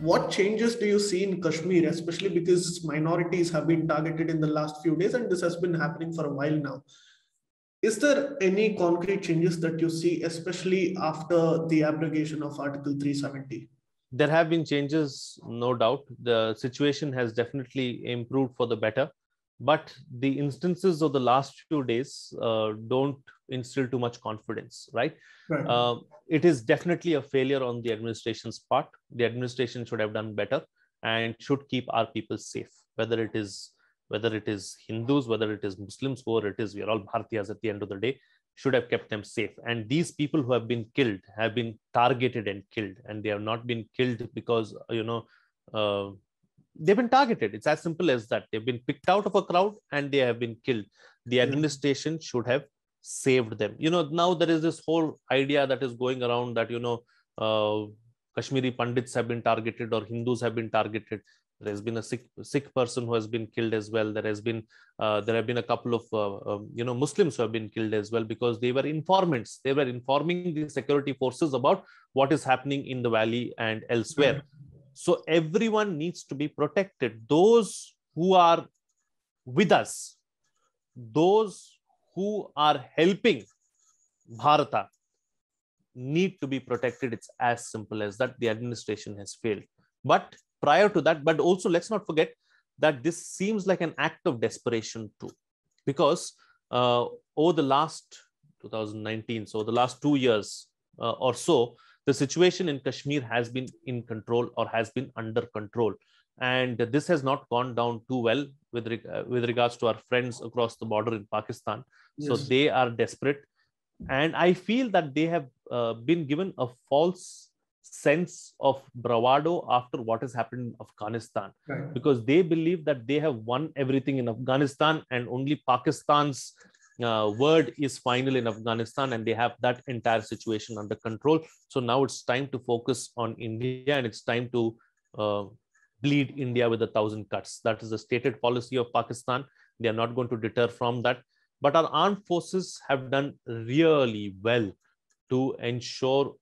what changes do you see in Kashmir, especially because minorities have been targeted in the last few days and this has been happening for a while now? Is there any concrete changes that you see, especially after the abrogation of Article 370? There have been changes, no doubt. The situation has definitely improved for the better but the instances of the last few days uh, don't instill too much confidence right, Uh, it is definitely a failure on the administration's part the administration should have done better and should keep our people safe whether it is whether it is hindus whether it is muslims or it is we are all bhartiyas at the end of the day should have kept them safe and these people who have been killed have been targeted and killed and they have not been killed because you know uh, they've been targeted. It's as simple as that. They've been picked out of a crowd and they have been killed. The administration mm. should have saved them. You know, now there is this whole idea that is going around that, you know, uh, Kashmiri Pandits have been targeted or Hindus have been targeted. There has been a sick, sick person who has been killed as well. There has been uh, there have been a couple of uh, um, you know Muslims who have been killed as well because they were informants. They were informing the security forces about what is happening in the valley and elsewhere. Mm. So everyone needs to be protected. Those who are with us, those who are helping Bharata need to be protected. It's as simple as that. The administration has failed. But prior to that, but also let's not forget that this seems like an act of desperation too, because uh, over the last 2019, so the last two years uh, or so, the situation in Kashmir has been in control or has been under control. And this has not gone down too well with, re- uh, with regards to our friends across the border in Pakistan. Yes. So they are desperate. And I feel that they have uh, been given a false sense of bravado after what has happened in Afghanistan right. because they believe that they have won everything in Afghanistan and only Pakistan's uh, word is final in Afghanistan and they have that entire situation under control. So now it's time to focus on India and it's time to uh, bleed India with a thousand cuts. That is the stated policy of Pakistan. They are not going to deter from that. But our armed forces have done really well to ensure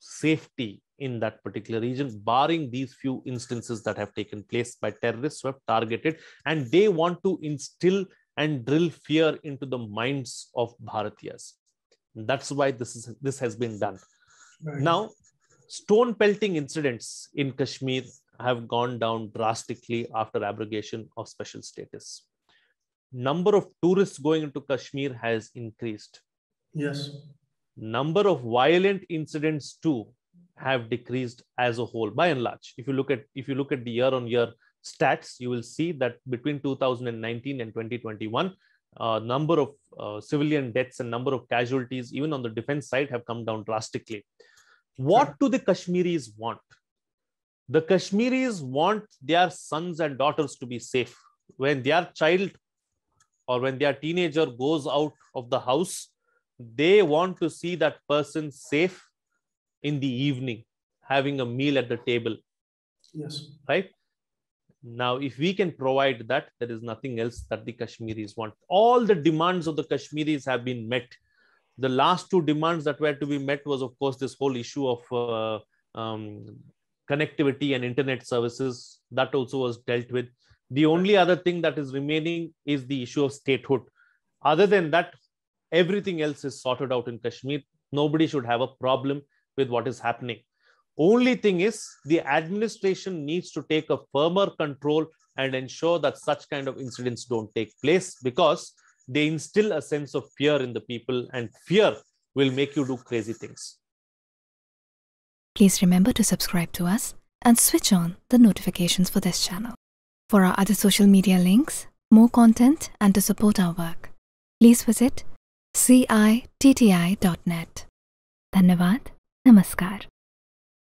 safety in that particular region, barring these few instances that have taken place by terrorists who have targeted. And they want to instill and drill fear into the minds of Bharatiyas. That's why this, is, this has been done. Right. Now, stone pelting incidents in Kashmir have gone down drastically after abrogation of special status. Number of tourists going into Kashmir has increased. Yes. Number of violent incidents too have decreased as a whole by and large. If you look at if you look at the year on year stats, you will see that between 2019 and 2021, uh, number of uh, civilian deaths and number of casualties, even on the defense side, have come down drastically. What do the Kashmiris want? The Kashmiris want their sons and daughters to be safe. When their child or when their teenager goes out of the house, they want to see that person safe in the evening, having a meal at the table. Yes. Right? Now, if we can provide that, there is nothing else that the Kashmiris want. All the demands of the Kashmiris have been met. The last two demands that were to be met was, of course, this whole issue of uh, um, connectivity and internet services. That also was dealt with. The only other thing that is remaining is the issue of statehood. Other than that, everything else is sorted out in Kashmir. Nobody should have a problem with what is happening. Only thing is the administration needs to take a firmer control and ensure that such kind of incidents don't take place because they instill a sense of fear in the people and fear will make you do crazy things. Please remember to subscribe to us and switch on the notifications for this channel. For our other social media links, more content and to support our work, please visit citti.net. Dhanyavad. Namaskar.